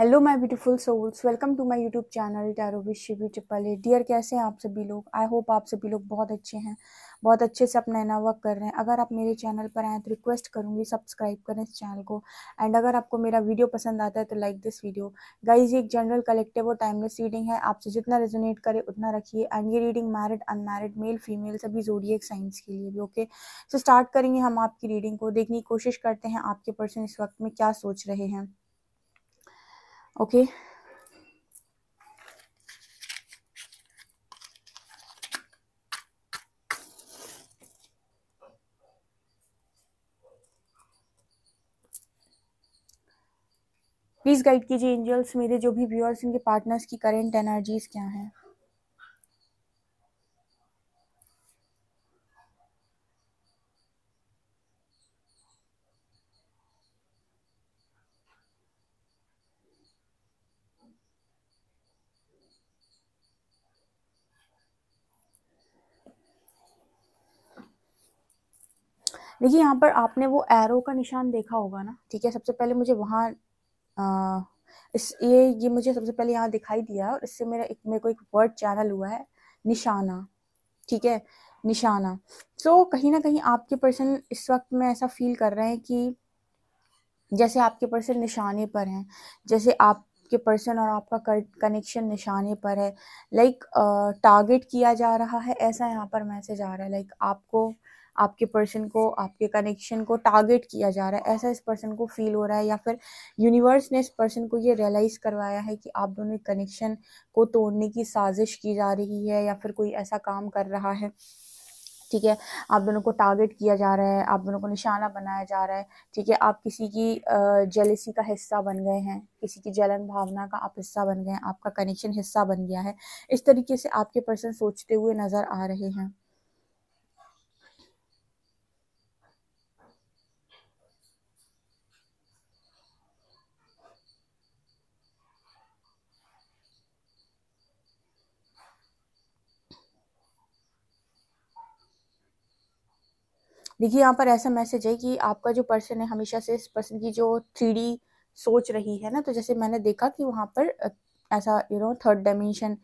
hello my beautiful souls welcome to my YouTube channel tarot Shivi triple A dear कैसे हैं आप सभी लोग आई होप आप सभी लोग बहुत अच्छे हैं बहुत अच्छे से अपना इना वर्क कर रहे हैं अगर आप मेरे चैनल पर आएँ तो रिक्वेस्ट करूँगी सब्सक्राइब करें इस चैनल को एंड अगर आपको मेरा वीडियो पसंद आता है तो लाइक दिस वीडियो गाइज ये एक जनरल कलेक्टिव और टाइमलेस रीडिंग है आपसे जितना रेजोनेट करे उतना रखिए एंड ये reading married unmarried male female सभी एक साइंस के लिए भी ओके सो स्टार्ट करेंगे हम आपकी रीडिंग को देखने की कोशिश करते हैं आपके पर्सन इस वक्त में क्या सोच रहे हैं ओके प्लीज़ गाइड कीजिए एंजल्स मेरे जो भी व्यूअर्स इनके पार्टनर्स की करेंट एनर्जीज क्या हैं देखिए यहाँ पर आपने वो एरो का निशान देखा होगा ना ठीक है सबसे पहले मुझे वहाँ इस ये ये मुझे सबसे पहले यहाँ दिखाई दिया और इससे मेरा एक मेरे को एक वर्ड चैनल हुआ है निशाना ठीक है निशाना सो so, कहीं ना कहीं आपके पर्सन इस वक्त में ऐसा फील कर रहे हैं कि जैसे आपके पर्सन निशाने पर हैं जैसे आपके पर्सन और आपका कनेक्शन निशाने पर है लाइक like, टारगेट uh, किया जा रहा है ऐसा यहाँ पर मैसेज आ रहा है लाइक like, आपको आपके पर्सन को आपके कनेक्शन को टारगेट किया जा रहा है ऐसा इस पर्सन को फील हो रहा है या फिर यूनिवर्स ने इस पर्सन को ये रियलाइज़ करवाया है कि आप दोनों कनेक्शन को तोड़ने की साजिश की जा रही है या फिर कोई ऐसा काम कर रहा है ठीक है आप दोनों को टारगेट किया जा रहा है आप दोनों को निशाना बनाया जा रहा है ठीक है आप किसी की जेलसी का हिस्सा बन गए हैं किसी की जलन भावना का आप हिस्सा बन गए हैं आपका कनेक्शन हिस्सा बन गया है इस तरीके से आपके पर्सन सोचते हुए नज़र आ रहे हैं देखिए यहाँ पर ऐसा मैसेज है कि आपका जो पर्सन है हमेशा से इस पर्सन की जो थ्री सोच रही है ना तो जैसे मैंने देखा कि वहाँ पर ऐसा यू नो थर्ड डायमेंशन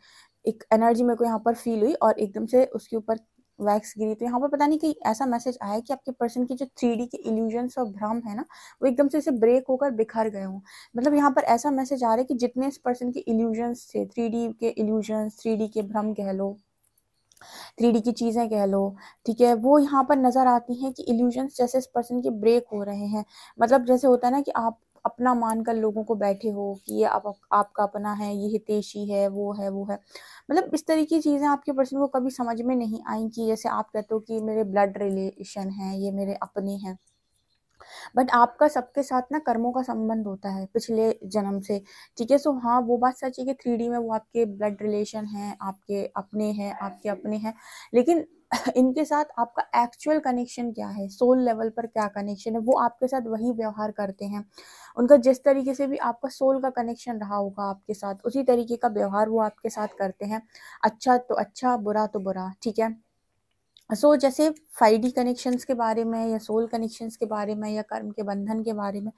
एक एनर्जी मेरे को यहाँ पर फील हुई और एकदम से उसके ऊपर वैक्स गिरी तो यहाँ पर पता नहीं कि ऐसा मैसेज आया कि आपके पर्सन की जो थ्री के इल्यूजन्स और भ्रम है ना वो एकदम से इसे ब्रेक होकर बिखर गए हों मतलब यहाँ पर ऐसा मैसेज आ रहा है कि जितने इस पर्सन के इल्यूजन्स थे थ्री के इल्यूजन्स थ्री के भ्रम कह लो थ्री की चीज़ें कह लो ठीक है वो यहाँ पर नज़र आती हैं कि इल्यूजन्स जैसे इस पर्सन के ब्रेक हो रहे हैं मतलब जैसे होता है ना कि आप अपना मानकर लोगों को बैठे हो कि ये आप, आपका अपना है ये हितेशी है वो है वो है मतलब इस तरह की चीज़ें आपके पर्सन को कभी समझ में नहीं आई कि जैसे आप कहते हो कि मेरे ब्लड रिलेशन हैं ये मेरे अपने हैं बट आपका सबके साथ ना कर्मों का संबंध होता है पिछले जन्म से ठीक है सो हाँ वो बात सच है कि थ्री में वो आपके ब्लड रिलेशन है आपके अपने हैं आपके अपने हैं लेकिन इनके साथ आपका एक्चुअल कनेक्शन क्या है सोल लेवल पर क्या कनेक्शन है वो आपके साथ वही व्यवहार करते हैं उनका जिस तरीके से भी आपका सोल का कनेक्शन रहा होगा आपके साथ उसी तरीके का व्यवहार वो आपके साथ करते हैं अच्छा तो अच्छा बुरा तो बुरा ठीक है सो so, जैसे फाइव डी कनेक्शन के बारे में या सोल कनेक्शन के बारे में या कर्म के बंधन के बारे में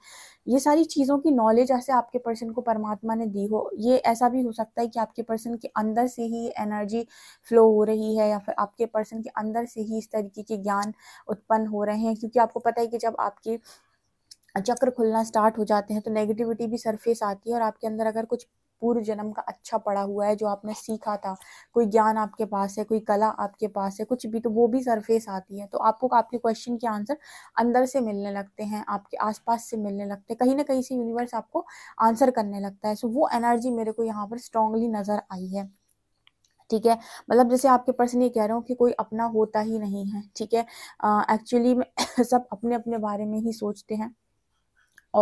ये सारी चीज़ों की नॉलेज ऐसे आपके पर्सन को परमात्मा ने दी हो ये ऐसा भी हो सकता है कि आपके पर्सन के अंदर से ही एनर्जी फ्लो हो रही है या फिर आपके पर्सन के अंदर से ही इस तरीके के ज्ञान उत्पन्न हो रहे हैं क्योंकि आपको पता है कि जब आपके चक्र खुलना स्टार्ट हो जाते हैं तो नेगेटिविटी भी सरफेस आती है और आपके अंदर अगर कुछ पूर्व जन्म का अच्छा पड़ा हुआ है जो आपने सीखा था कोई ज्ञान आपके पास है कोई कला आपके पास है कुछ भी तो वो भी सरफेस आती है तो आपको आपके क्वेश्चन के आंसर अंदर से मिलने लगते हैं आपके आसपास से मिलने लगते हैं कहीं ना कहीं से यूनिवर्स आपको आंसर करने लगता है सो वो एनर्जी मेरे को यहाँ पर स्ट्रांगली नज़र आई है ठीक है मतलब जैसे आपके पर्सन ये कह रहा हूँ कि कोई अपना होता ही नहीं है ठीक है एक्चुअली सब अपने अपने बारे में ही सोचते हैं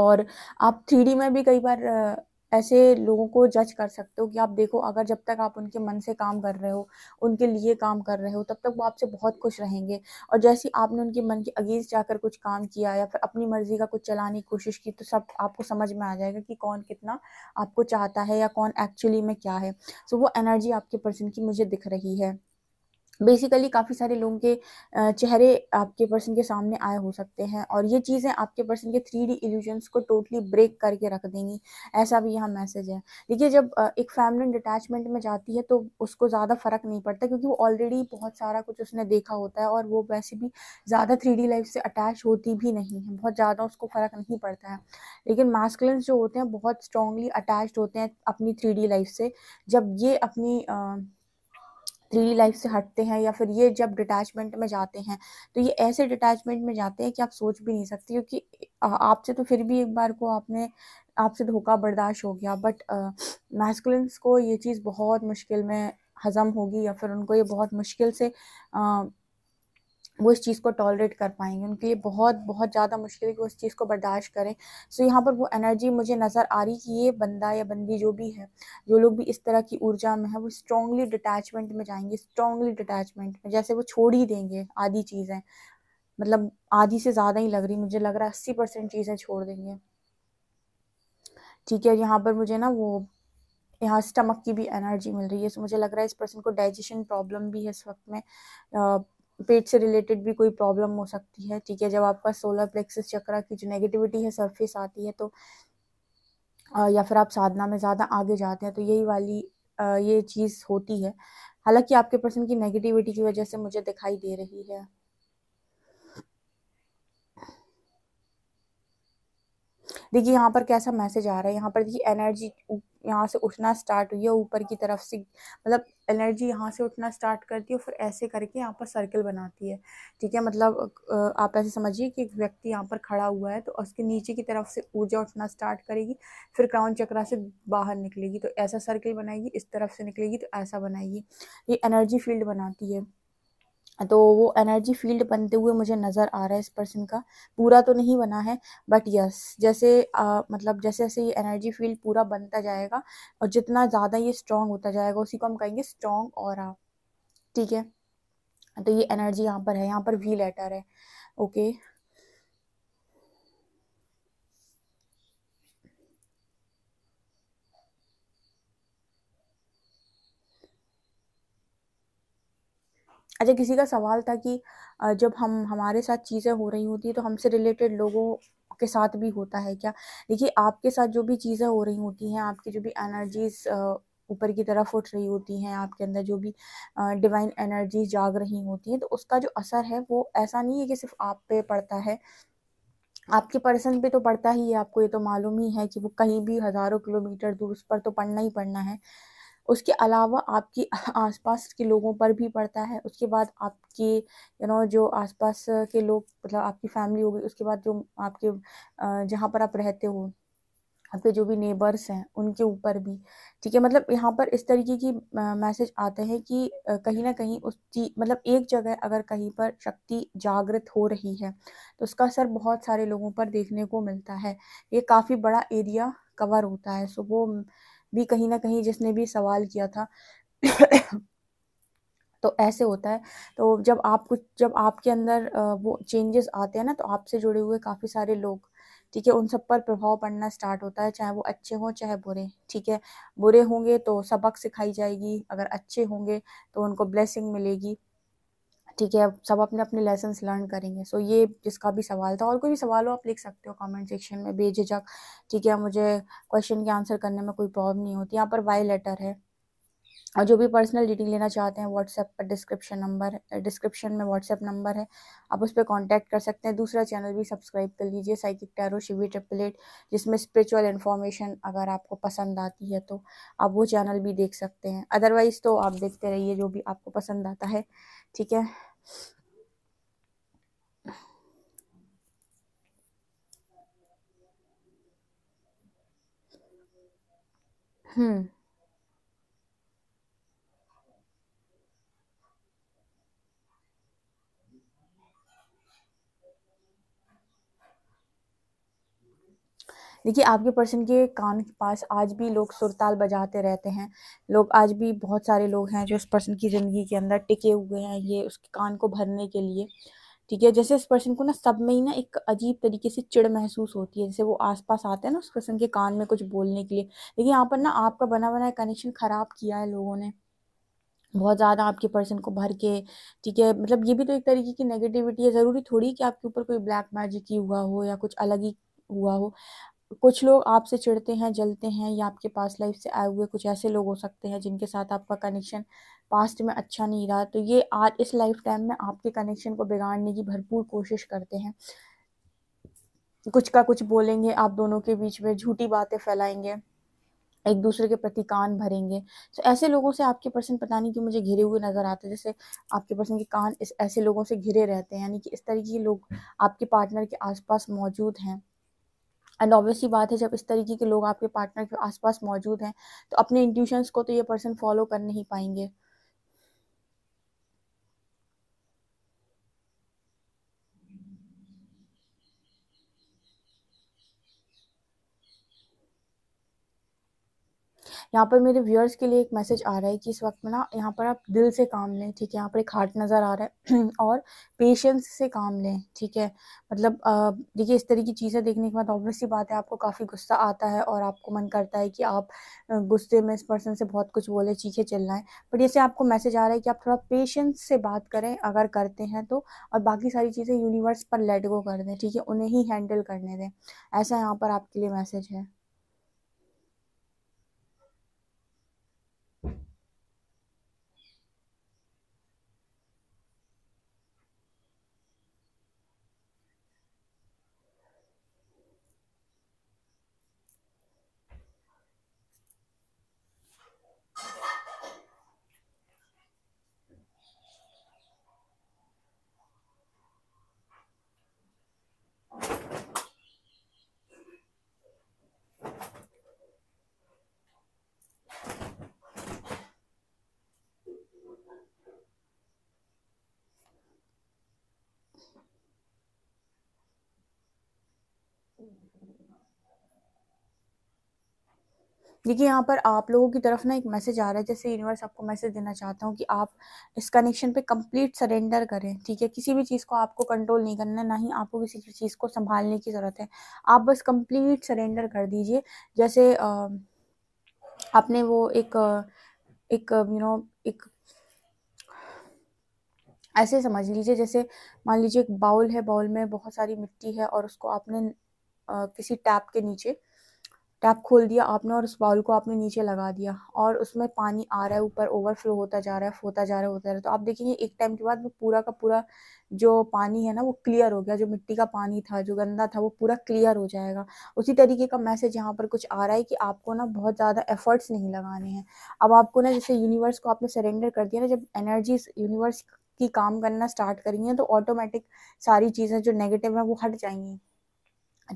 और आप थ्री में भी कई बार uh, ऐसे लोगों को जज कर सकते हो कि आप देखो अगर जब तक आप उनके मन से काम कर रहे हो उनके लिए काम कर रहे हो तब तक वो आपसे बहुत खुश रहेंगे और जैसे आपने उनके मन के अगेंस्ट जाकर कुछ काम किया या फिर अपनी मर्ज़ी का कुछ चलाने की कोशिश की तो सब आपको समझ में आ जाएगा कि कौन कितना आपको चाहता है या कौन एक्चुअली में क्या है सो so, वो एनर्जी आपके पर्सन की मुझे दिख रही है बेसिकली काफ़ी सारे लोगों के चेहरे आपके पर्सन के सामने आए हो सकते हैं और ये चीज़ें आपके पर्सन के थ्री डी इल्यूजन्स को टोटली ब्रेक करके रख देंगी ऐसा भी यहाँ मैसेज है देखिए जब एक फैमिली डिटैचमेंट में जाती है तो उसको ज़्यादा फ़र्क नहीं पड़ता क्योंकि वो ऑलरेडी बहुत सारा कुछ उसने देखा होता है और वो वैसे भी ज़्यादा थ्री लाइफ से अटैच होती भी नहीं है बहुत ज़्यादा उसको फ़र्क नहीं पड़ता है लेकिन मास्कुलन्स जो होते हैं बहुत स्ट्रांगली अटैच होते हैं अपनी थ्री लाइफ से जब ये अपनी थ्री लाइफ से हटते हैं या फिर ये जब डिटैचमेंट में जाते हैं तो ये ऐसे डिटैचमेंट में जाते हैं कि आप सोच भी नहीं सकते क्योंकि आपसे तो फिर भी एक बार को आपने आपसे धोखा बर्दाश्त हो गया बट मैस्कुल्स को ये चीज़ बहुत मुश्किल में हज़म होगी या फिर उनको ये बहुत मुश्किल से आ, वो इस चीज़ को टॉलरेट कर पाएंगे उनके लिए बहुत बहुत ज़्यादा मुश्किल है कि वो इस चीज़ को बर्दाश्त करें सो so, यहाँ पर वो एनर्जी मुझे नज़र आ रही कि ये बंदा या बंदी जो भी है जो लोग भी इस तरह की ऊर्जा में है वो स्ट्रॉन्गली डिटैचमेंट में जाएंगे स्ट्रॉन्गली डिटैचमेंट में जैसे वो छोड़ ही देंगे आधी चीज़ें मतलब आधी से ज़्यादा ही लग रही मुझे लग रहा है अस्सी परसेंट चीज़ें छोड़ देंगे ठीक है यहाँ पर मुझे ना वो यहाँ स्टमक की भी एनर्जी मिल रही है सो मुझे लग रहा है इस पर्सन को डाइजेशन प्रॉब्लम भी है इस वक्त में पेट से रिलेटेड भी कोई प्रॉब्लम हो सकती है ठीक है जब आपका सोलर प्लेक्सिस चक्रा की जो नेगेटिविटी है सरफेस आती है तो आ, या फिर आप साधना में ज़्यादा आगे जाते हैं तो यही वाली आ, ये चीज़ होती है हालांकि आपके पर्सन की नेगेटिविटी की वजह से मुझे दिखाई दे रही है देखिए यहाँ पर कैसा मैसेज आ रहा है यहाँ पर देखिए एनर्जी यहाँ से उठना स्टार्ट हुई है ऊपर की तरफ से मतलब एनर्जी यहाँ से उठना स्टार्ट करती है फिर ऐसे करके यहाँ पर सर्कल बनाती है ठीक है मतलब आप ऐसे समझिए कि एक व्यक्ति यहाँ पर खड़ा हुआ है तो उसके नीचे की तरफ से ऊर्जा उठना स्टार्ट करेगी फिर क्राउन चक्रा से बाहर निकलेगी तो ऐसा सर्कल बनाएगी इस तरफ से निकलेगी तो ऐसा बनाएगी ये एनर्जी फील्ड बनाती है तो वो एनर्जी फील्ड बनते हुए मुझे नज़र आ रहा है इस पर्सन का पूरा तो नहीं बना है बट यस जैसे आ, मतलब जैसे जैसे ये एनर्जी फील्ड पूरा बनता जाएगा और जितना ज़्यादा ये स्ट्रॉन्ग होता जाएगा उसी को हम कहेंगे स्ट्रॉन्ग और ठीक है तो ये एनर्जी यहाँ पर है यहाँ पर वी लेटर है ओके अच्छा किसी का सवाल था कि जब हम हमारे साथ चीज़ें हो रही होती हैं तो हमसे रिलेटेड लोगों के साथ भी होता है क्या देखिए आपके साथ जो भी चीज़ें हो रही होती हैं आपकी जो भी एनर्जीज ऊपर की तरफ उठ रही होती हैं आपके अंदर जो भी डिवाइन एनर्जी जाग रही होती हैं तो उसका जो असर है वो ऐसा नहीं है कि सिर्फ आप पे पड़ता है आपके पर्सन पे तो पड़ता ही है आपको ये तो मालूम ही है कि वो कहीं भी हज़ारों किलोमीटर दूर उस पर तो पड़ना ही पड़ना है उसके अलावा आपकी आसपास के लोगों पर भी पड़ता है उसके बाद आपके यू नो जो आसपास के लोग मतलब आपकी फैमिली होगी उसके बाद जो आपके जहाँ पर आप रहते हो आपके जो भी नेबर्स हैं उनके ऊपर भी ठीक है मतलब यहाँ पर इस तरीके की मैसेज आते हैं कि कहीं ना कहीं उस चीज मतलब एक जगह अगर कहीं पर शक्ति जागृत हो रही है तो उसका असर बहुत सारे लोगों पर देखने को मिलता है ये काफ़ी बड़ा एरिया कवर होता है सो वो भी कहीं ना कहीं जिसने भी सवाल किया था तो ऐसे होता है तो जब आप कुछ जब आपके अंदर वो चेंजेस आते हैं ना तो आपसे जुड़े हुए काफ़ी सारे लोग ठीक है उन सब पर प्रभाव पड़ना स्टार्ट होता है चाहे वो अच्छे हों चाहे बुरे ठीक है बुरे होंगे तो सबक सिखाई जाएगी अगर अच्छे होंगे तो उनको ब्लेसिंग मिलेगी ठीक है सब अपने अपने लेसन लर्न करेंगे सो so, ये जिसका भी सवाल था और कोई भी सवाल हो आप लिख सकते हो कमेंट सेक्शन में बेझिझक ठीक है मुझे क्वेश्चन के आंसर करने में कोई प्रॉब्लम नहीं होती यहाँ पर वाई लेटर है और जो भी पर्सनल डिटेल लेना चाहते हैं व्हाट्सएप पर डिस्क्रिप्शन नंबर डिस्क्रिप्शन में व्हाट्सएप नंबर है आप उस पर कॉन्टैक्ट कर सकते हैं दूसरा चैनल भी सब्सक्राइब कर लीजिए साइकिक टैरो शिवी ट्रिपलेट जिसमें स्पिरिचुअल इन्फॉर्मेशन अगर आपको पसंद आती है तो आप वो चैनल भी देख सकते हैं अदरवाइज़ तो आप देखते रहिए जो भी आपको पसंद आता है ठीक है हम्म देखिए आपके पर्सन के कान के पास आज भी लोग सुरताल बजाते रहते हैं लोग आज भी बहुत सारे लोग हैं जो उस पर्सन की ज़िंदगी के अंदर टिके हुए हैं ये उसके कान को भरने के लिए ठीक है जैसे इस पर्सन को ना सब में ही ना एक अजीब तरीके से चिड़ महसूस होती है जैसे वो आसपास आते हैं ना उस पर्सन के कान में कुछ बोलने के लिए लेकिन यहाँ पर ना आपका बना बनाया कनेक्शन ख़राब किया है लोगों ने बहुत ज़्यादा आपके पर्सन को भर के ठीक है मतलब ये भी तो एक तरीके की नेगेटिविटी है ज़रूरी थोड़ी कि आपके ऊपर कोई ब्लैक मैजिक ही हुआ हो या कुछ अलग ही हुआ हो कुछ लोग आपसे चिढ़ते हैं जलते हैं या आपके पास लाइफ से आए हुए कुछ ऐसे लोग हो सकते हैं जिनके साथ आपका कनेक्शन पास्ट में अच्छा नहीं रहा तो ये आज इस लाइफ टाइम में आपके कनेक्शन को बिगाड़ने की भरपूर कोशिश करते हैं कुछ का कुछ बोलेंगे आप दोनों के बीच में झूठी बातें फैलाएंगे एक दूसरे के प्रति कान भरेंगे तो ऐसे लोगों से आपके पर्सन पता नहीं कि मुझे घिरे हुए नज़र आते हैं जैसे आपके पर्सन के कान इस ऐसे लोगों से घिरे रहते हैं यानी कि इस तरीके के लोग आपके पार्टनर के आसपास मौजूद हैं एंड ऑब्वियसली बात है जब इस तरीके के लोग आपके पार्टनर के आसपास मौजूद हैं तो अपने इंट्यूशंस को तो ये पर्सन फॉलो कर नहीं पाएंगे यहाँ पर मेरे व्यूअर्स के लिए एक मैसेज आ रहा है कि इस वक्त में ना यहाँ पर आप दिल से काम लें ठीक है यहाँ पर एक हार्ट नज़र आ रहा है और पेशेंस से काम लें ठीक है मतलब देखिए इस तरह की चीज़ें देखने के बाद ऑब्वियस सी बात है आपको काफ़ी गुस्सा आता है और आपको मन करता है कि आप गुस्से में इस पर्सन से बहुत कुछ बोले चीखे चिल्लाएं बट जैसे आपको मैसेज आ रहा है कि आप थोड़ा पेशेंस से बात करें अगर करते हैं तो और बाकी सारी चीज़ें यूनिवर्स पर लेट गो कर दें ठीक है उन्हें ही हैंडल करने दें ऐसा यहाँ पर आपके लिए मैसेज है देखिए यहाँ पर आप लोगों की तरफ ना एक मैसेज आ रहा है जैसे यूनिवर्स आपको मैसेज देना चाहता हूँ कि आप इस कनेक्शन पे कंप्लीट सरेंडर करें ठीक है किसी भी चीज़ को आपको कंट्रोल नहीं करना ना ही आपको किसी भी चीज़ को संभालने की ज़रूरत है आप बस कंप्लीट सरेंडर कर दीजिए जैसे आ, आपने वो एक एक यू नो एक ऐसे समझ लीजिए जैसे मान लीजिए एक बाउल है बाउल में बहुत सारी मिट्टी है और उसको आपने किसी टैप के नीचे टैप खोल दिया आपने और उस बाउल को आपने नीचे लगा दिया और उसमें पानी आ रहा है ऊपर ओवरफ्लो होता जा रहा है फोता जा रहा है होता जा रहा है तो आप देखेंगे एक टाइम के बाद वो पूरा का पूरा जो पानी है ना वो क्लियर हो गया जो मिट्टी का पानी था जो गंदा था वो पूरा क्लियर हो जाएगा उसी तरीके का मैसेज यहाँ पर कुछ आ रहा है कि आपको ना बहुत ज़्यादा एफर्ट्स नहीं लगाने हैं अब आपको ना जैसे यूनिवर्स को आपने सरेंडर कर दिया ना जब एनर्जी यूनिवर्स की काम करना स्टार्ट करेंगे तो ऑटोमेटिक सारी चीज़ें जो नेगेटिव हैं वो हट जाएंगी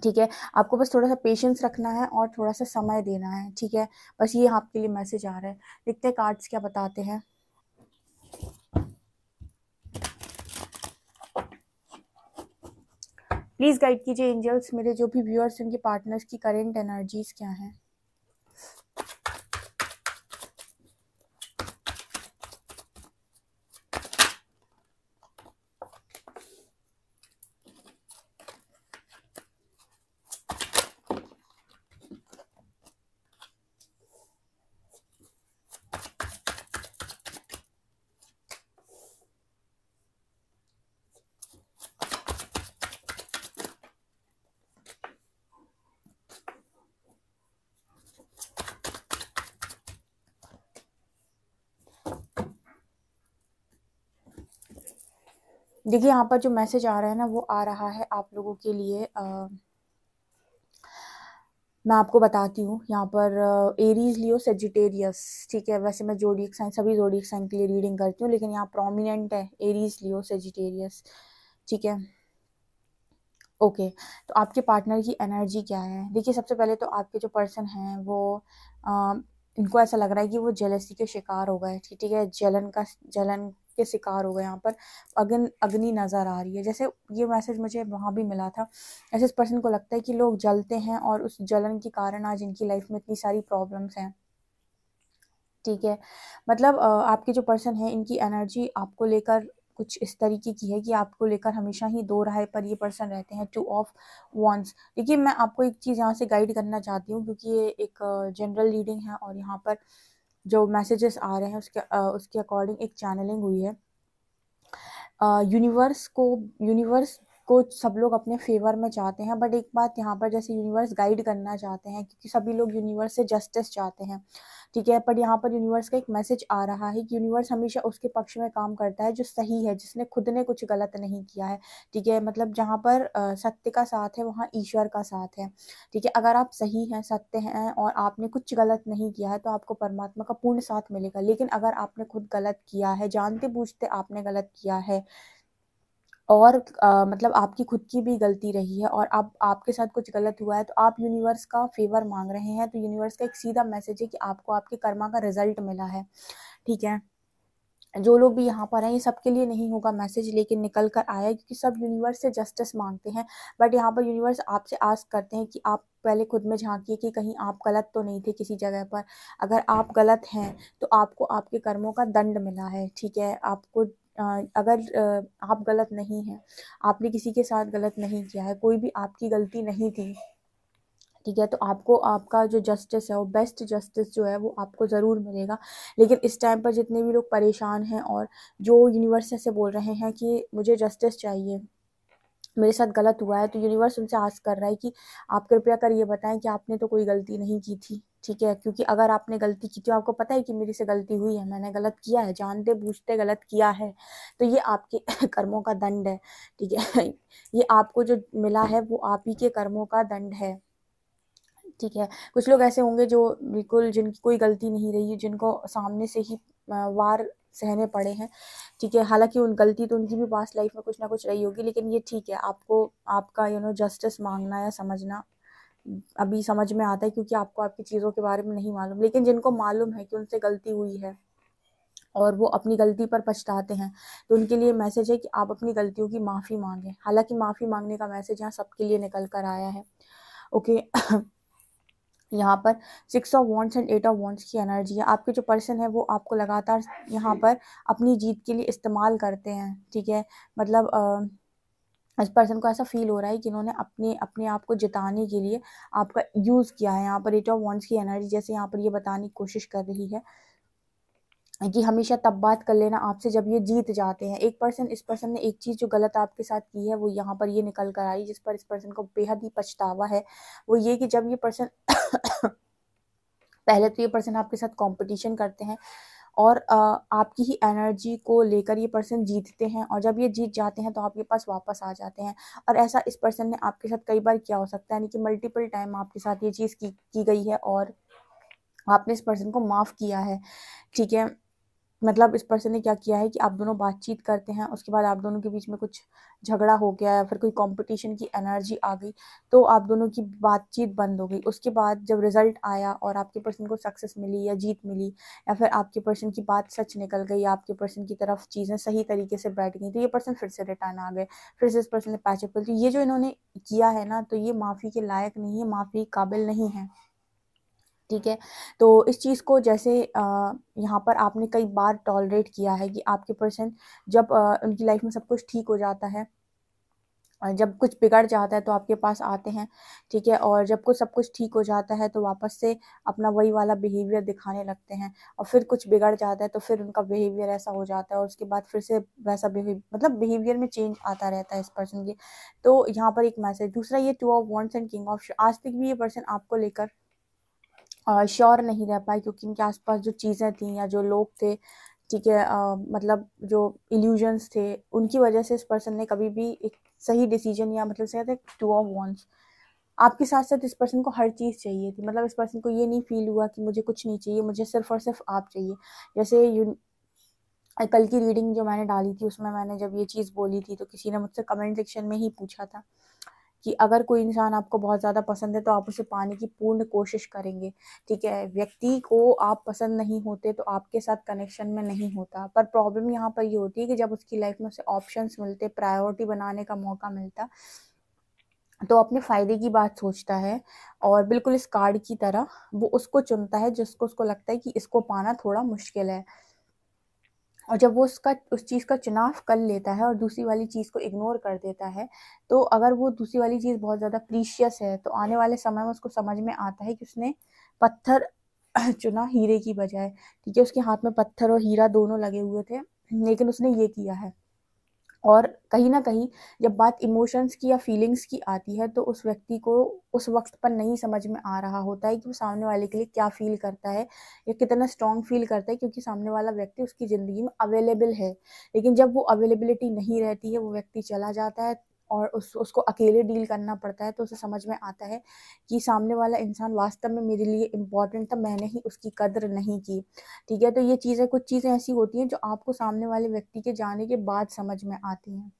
ठीक है आपको बस थोड़ा सा पेशेंस रखना है और थोड़ा सा समय देना है ठीक है बस ये आपके लिए मैसेज आ रहा है देखते हैं कार्ड्स क्या बताते हैं प्लीज़ गाइड कीजिए एंजल्स मेरे जो भी व्यूअर्स उनके पार्टनर्स की करेंट एनर्जीज क्या हैं देखिए यहाँ पर जो मैसेज आ रहा है ना वो आ रहा है आप लोगों के लिए आ, मैं आपको बताती हूँ यहाँ पर एरीज लियो सेजिटेरियस ठीक है वैसे मैं जोड़ी साइन सभी जोड़ी साइन के लिए रीडिंग करती हूँ लेकिन यहाँ प्रोमिनेंट है एरीज लियो सेजिटेरियस ठीक है ओके okay, तो आपके पार्टनर की एनर्जी क्या है देखिए सबसे पहले तो आपके जो पर्सन हैं वो आ, इनको ऐसा लग रहा है कि वो जेलसी के शिकार हो गए ठीक है जलन का जलन के शिकार हो गए यहाँ पर अग्न अग्नि नज़र आ रही है जैसे ये मैसेज मुझे वहाँ भी मिला था ऐसे इस पर्सन को लगता है कि लोग जलते हैं और उस जलन के कारण आज इनकी लाइफ में इतनी सारी प्रॉब्लम्स हैं ठीक है मतलब आपके जो पर्सन है इनकी एनर्जी आपको लेकर कुछ इस तरीके की है कि आपको लेकर हमेशा ही दो राय पर ये पर्सन रहते हैं टू ऑफ वॉन्स देखिए मैं आपको एक चीज़ यहाँ से गाइड करना चाहती हूँ क्योंकि ये एक जनरल रीडिंग है और यहाँ पर जो मैसेजेस आ रहे हैं उसके उसके अकॉर्डिंग एक चैनलिंग हुई है यूनिवर्स को यूनिवर्स को सब लोग अपने फेवर में चाहते हैं बट एक बात यहाँ पर जैसे यूनिवर्स गाइड करना चाहते हैं क्योंकि सभी लोग यूनिवर्स से जस्टिस चाहते हैं ठीक है पर यहाँ पर यूनिवर्स का एक मैसेज आ रहा है कि यूनिवर्स हमेशा उसके पक्ष में काम करता है जो सही है जिसने खुद ने कुछ गलत नहीं किया है ठीक है मतलब जहाँ पर सत्य का साथ है वहाँ ईश्वर का साथ है ठीक है अगर आप सही हैं सत्य हैं और आपने कुछ गलत नहीं किया है तो आपको परमात्मा का पूर्ण साथ मिलेगा लेकिन अगर आपने खुद गलत किया है जानते बूझते आपने गलत किया है और आ, मतलब आपकी खुद की भी गलती रही है और आप आपके साथ कुछ गलत हुआ है तो आप यूनिवर्स का फेवर मांग रहे हैं तो यूनिवर्स का एक सीधा मैसेज है कि आपको आपके कर्मा का रिजल्ट मिला है ठीक है जो लोग भी यहाँ पर हैं ये सबके लिए नहीं होगा मैसेज लेकिन निकल कर आया क्योंकि सब यूनिवर्स से जस्टिस मांगते हैं बट यहाँ पर यूनिवर्स आपसे आस्क करते हैं कि आप पहले खुद में झांकिए कि कहीं आप गलत तो नहीं थे किसी जगह पर अगर आप गलत हैं तो आपको आपके कर्मों का दंड मिला है ठीक है आपको अगर आप गलत नहीं हैं आपने किसी के साथ गलत नहीं किया है कोई भी आपकी गलती नहीं थी ठीक है तो आपको आपका जो जस्टिस है वो बेस्ट जस्टिस जो है वो आपको ज़रूर मिलेगा लेकिन इस टाइम पर जितने भी लोग परेशान हैं और जो यूनिवर्स से बोल रहे हैं कि मुझे जस्टिस चाहिए मेरे साथ गलत हुआ है तो यूनिवर्स उनसे आस कर रहा है कि आप कृपया कर ये बताएं कि आपने तो कोई गलती नहीं की थी ठीक है क्योंकि अगर आपने गलती की तो आपको पता है कि मेरी से गलती हुई है मैंने गलत किया है जानते बूझते गलत किया है तो ये आपके कर्मों का दंड है ठीक है ये आपको जो मिला है वो आप ही के कर्मों का दंड है ठीक है कुछ लोग ऐसे होंगे जो बिल्कुल जिनकी कोई गलती नहीं रही जिनको सामने से ही वार सहने पड़े हैं ठीक है हालांकि उन गलती तो उनकी भी पास्ट लाइफ में कुछ ना कुछ रही होगी लेकिन ये ठीक है आपको आपका यू नो जस्टिस मांगना या समझना अभी समझ में आता है क्योंकि आपको आपकी चीज़ों के बारे में नहीं मालूम लेकिन जिनको मालूम है कि उनसे गलती हुई है और वो अपनी गलती पर पछताते हैं तो उनके लिए मैसेज है कि आप अपनी गलतियों की माफ़ी मांगें हालांकि माफ़ी मांगने का मैसेज यहाँ सबके लिए निकल कर आया है ओके यहाँ पर six of wands and eight of wands की एनर्जी है आपके जो पर्सन है वो आपको लगातार यहाँ पर अपनी जीत के लिए इस्तेमाल करते हैं ठीक है मतलब आ, इस पर्सन को ऐसा फील हो रहा है कि इन्होंने अपने अपने आप को जिताने के लिए आपका यूज़ किया है यहाँ पर एट ऑफ वॉन्ट्स की एनर्जी जैसे यहाँ पर ये बताने की कोशिश कर रही है कि हमेशा तब बात कर लेना आपसे जब ये जीत जाते हैं एक पर्सन इस पर्सन ने एक चीज़ जो गलत आपके साथ की है वो यहाँ पर ये निकल कर आई जिस पर इस पर्सन को बेहद ही पछतावा है वो ये कि जब ये पर्सन पहले तो ये पर्सन आपके साथ कंपटीशन करते हैं और आपकी ही एनर्जी को लेकर ये पर्सन जीतते हैं और जब ये जीत जाते हैं तो आपके पास वापस आ जाते हैं और ऐसा इस पर्सन ने आपके साथ कई बार किया हो सकता है यानी कि मल्टीपल टाइम आपके साथ ये चीज़ की की गई है और आपने इस पर्सन को माफ़ किया है ठीक है मतलब इस पर्सन ने क्या किया है कि आप दोनों बातचीत करते हैं उसके बाद आप दोनों के बीच में कुछ झगड़ा हो गया या फिर कोई कंपटीशन की एनर्जी आ गई तो आप दोनों की बातचीत बंद हो गई उसके बाद जब रिजल्ट आया और आपके पर्सन को सक्सेस मिली या जीत मिली या फिर आपके पर्सन की बात सच निकल गई या आपके पर्सन की तरफ चीज़ें सही तरीके से बैठ गई तो ये पर्सन फिर से रिटर्न आ गए फिर से इस पर्सन ने पैचअप तो ये जो इन्होंने किया है ना तो ये माफ़ी के लायक नहीं है माफ़ी काबिल नहीं है ठीक है तो इस चीज़ को जैसे यहाँ पर आपने कई बार टॉलरेट किया है कि आपके पर्सन जब उनकी लाइफ में सब कुछ ठीक हो जाता है जब कुछ बिगड़ जाता है तो आपके पास आते हैं ठीक है और जब कुछ सब कुछ ठीक हो जाता है तो वापस से अपना वही वाला बिहेवियर दिखाने लगते हैं और फिर कुछ बिगड़ जाता है तो फिर उनका बिहेवियर ऐसा हो जाता है और उसके बाद फिर से वैसा बिहेव मतलब बिहेवियर में चेंज आता रहता है इस पर्सन के तो यहाँ पर एक मैसेज दूसरा ये two of wands and king of आज तक भी ये पर्सन आपको लेकर श्योर नहीं रह पाए क्योंकि इनके आसपास जो चीज़ें थी या जो लोग थे ठीक है मतलब जो इल्यूजन्स थे उनकी वजह से इस पर्सन ने कभी भी एक सही डिसीजन या मतलब से कहते टू ऑफ वॉन्ट्स आपके साथ साथ इस पर्सन को हर चीज़ चाहिए थी मतलब इस पर्सन को ये नहीं फील हुआ कि मुझे कुछ नहीं चाहिए मुझे सिर्फ और सिर्फ आप चाहिए जैसे यू कल की रीडिंग जो मैंने डाली थी उसमें मैंने जब ये चीज़ बोली थी तो किसी ने मुझसे कमेंट सेक्शन में ही पूछा था कि अगर कोई इंसान आपको बहुत ज़्यादा पसंद है तो आप उसे पाने की पूर्ण कोशिश करेंगे ठीक है व्यक्ति को आप पसंद नहीं होते तो आपके साथ कनेक्शन में नहीं होता पर प्रॉब्लम यहाँ पर ये होती है कि जब उसकी लाइफ में उसे ऑप्शन मिलते प्रायोरिटी बनाने का मौका मिलता तो अपने फ़ायदे की बात सोचता है और बिल्कुल इस कार्ड की तरह वो उसको चुनता है जिसको उसको लगता है कि इसको पाना थोड़ा मुश्किल है और जब वो उसका उस चीज़ का चुनाव कर लेता है और दूसरी वाली चीज़ को इग्नोर कर देता है तो अगर वो दूसरी वाली चीज़ बहुत ज़्यादा प्रीशियस है तो आने वाले समय में उसको समझ में आता है कि उसने पत्थर चुना हीरे की बजाय ठीक है उसके हाथ में पत्थर और हीरा दोनों लगे हुए थे लेकिन उसने ये किया है और कहीं ना कहीं जब बात इमोशंस की या फीलिंग्स की आती है तो उस व्यक्ति को उस वक्त पर नहीं समझ में आ रहा होता है कि वो सामने वाले के लिए क्या फील करता है या कितना स्ट्रॉन्ग फील करता है क्योंकि सामने वाला व्यक्ति उसकी ज़िंदगी में अवेलेबल है लेकिन जब वो अवेलेबिलिटी नहीं रहती है वो व्यक्ति चला जाता है और उस उसको अकेले डील करना पड़ता है तो उसे समझ में आता है कि सामने वाला इंसान वास्तव में मेरे लिए इम्पॉर्टेंट था मैंने ही उसकी कदर नहीं की ठीक है तो ये चीज़ें कुछ चीज़ें ऐसी होती हैं जो आपको सामने वाले व्यक्ति के जाने के बाद समझ में आती हैं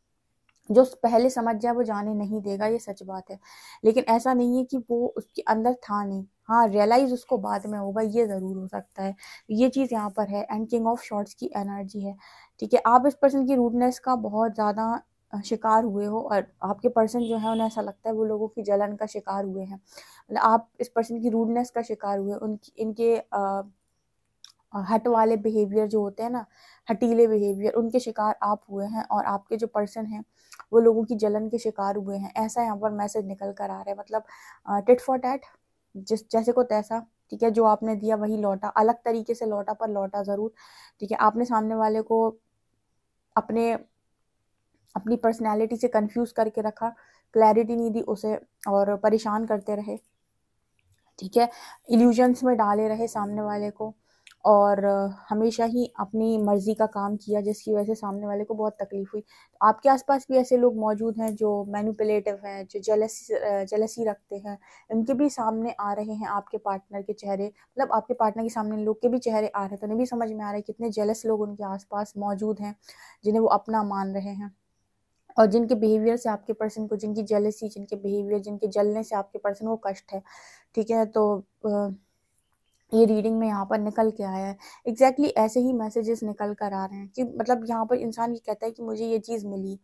जो पहले समझ जाए वो जाने नहीं देगा ये सच बात है लेकिन ऐसा नहीं है कि वो उसके अंदर था नहीं हाँ रियलाइज उसको बाद में होगा ये ज़रूर हो सकता है ये चीज़ यहाँ पर है एंड किंग ऑफ शॉर्ट्स की एनर्जी है ठीक है आप इस पर्सन की रूडनेस का बहुत ज़्यादा शिकार हुए हो और आपके पर्सन जो है उन्हें ऐसा लगता है वो लोगों की जलन का शिकार हुए हैं मतलब आप इस पर्सन की रूडनेस का शिकार हुए उनकी इनके आ, हट वाले बिहेवियर जो होते हैं ना हटीले बिहेवियर उनके शिकार आप हुए हैं और आपके जो पर्सन हैं वो लोगों की जलन के शिकार हुए हैं ऐसा यहाँ पर मैसेज निकल कर आ रहा है मतलब टिट फॉर टैट जिस जैसे को तैसा ठीक है जो आपने दिया वही लौटा अलग तरीके से लौटा पर लौटा ज़रूर ठीक है आपने सामने वाले को अपने अपनी पर्सनैलिटी से कंफ्यूज करके रखा क्लैरिटी नहीं दी उसे और परेशान करते रहे ठीक है इल्यूजन्स में डाले रहे सामने वाले को और हमेशा ही अपनी मर्ज़ी का काम किया जिसकी वजह से सामने वाले को बहुत तकलीफ हुई आपके आसपास भी ऐसे लोग मौजूद हैं जो मैनुपलेटिव हैं जो जेलसी जेलसी रखते हैं इनके भी सामने आ रहे हैं आपके पार्टनर के चेहरे मतलब आपके पार्टनर के सामने लोग के भी चेहरे आ रहे हैं तो उन्हें भी समझ में आ रहा है कितने जेलस लोग उनके आसपास मौजूद हैं जिन्हें वो अपना मान रहे हैं और जिनके बिहेवियर से आपके पर्सन को जिनकी जलसी जिनके बिहेवियर जिनके जलने से आपके पर्सन को कष्ट है ठीक है तो ये रीडिंग में यहाँ पर निकल के आया है एग्जैक्टली exactly ऐसे ही मैसेजेस निकल कर आ रहे हैं कि मतलब यहाँ पर इंसान ये कहता है कि मुझे ये चीज़ मिली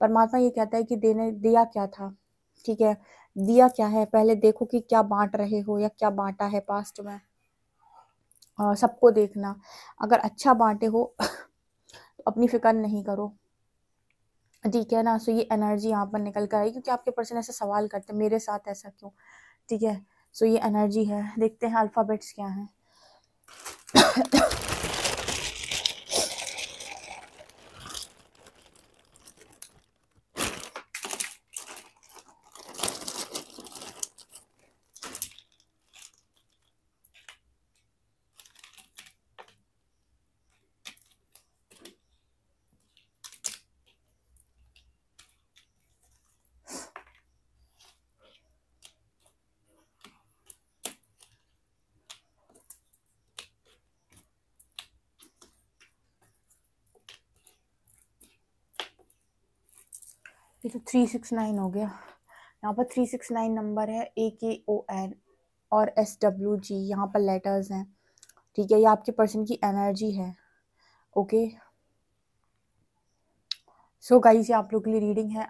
परमात्मा ये कहता है कि देने दिया क्या था ठीक है दिया क्या है पहले देखो कि क्या बांट रहे हो या क्या बांटा है पास्ट में सबको देखना अगर अच्छा बांटे हो तो अपनी फिक्र नहीं करो ठीक है ना सो ये एनर्जी यहाँ पर निकल कर आई क्योंकि आपके पर्सन ऐसे सवाल करते हैं मेरे साथ ऐसा क्यों ठीक है सो ये एनर्जी है देखते हैं अल्फ़ाबेट्स क्या हैं ये तो थ्री सिक्स नाइन हो गया यहाँ पर थ्री सिक्स नाइन नंबर है ए के ओ एन और एस डब्ल्यू जी यहाँ पर लेटर्स हैं ठीक है ये आपके पर्सन की एनर्जी है ओके सो गाइस ये आप लोग के लिए रीडिंग है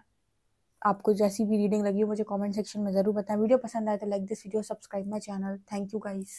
आपको जैसी भी रीडिंग लगी हो मुझे कमेंट सेक्शन में ज़रूर बताएं वीडियो पसंद आए तो like this video subscribe my channel thank you guys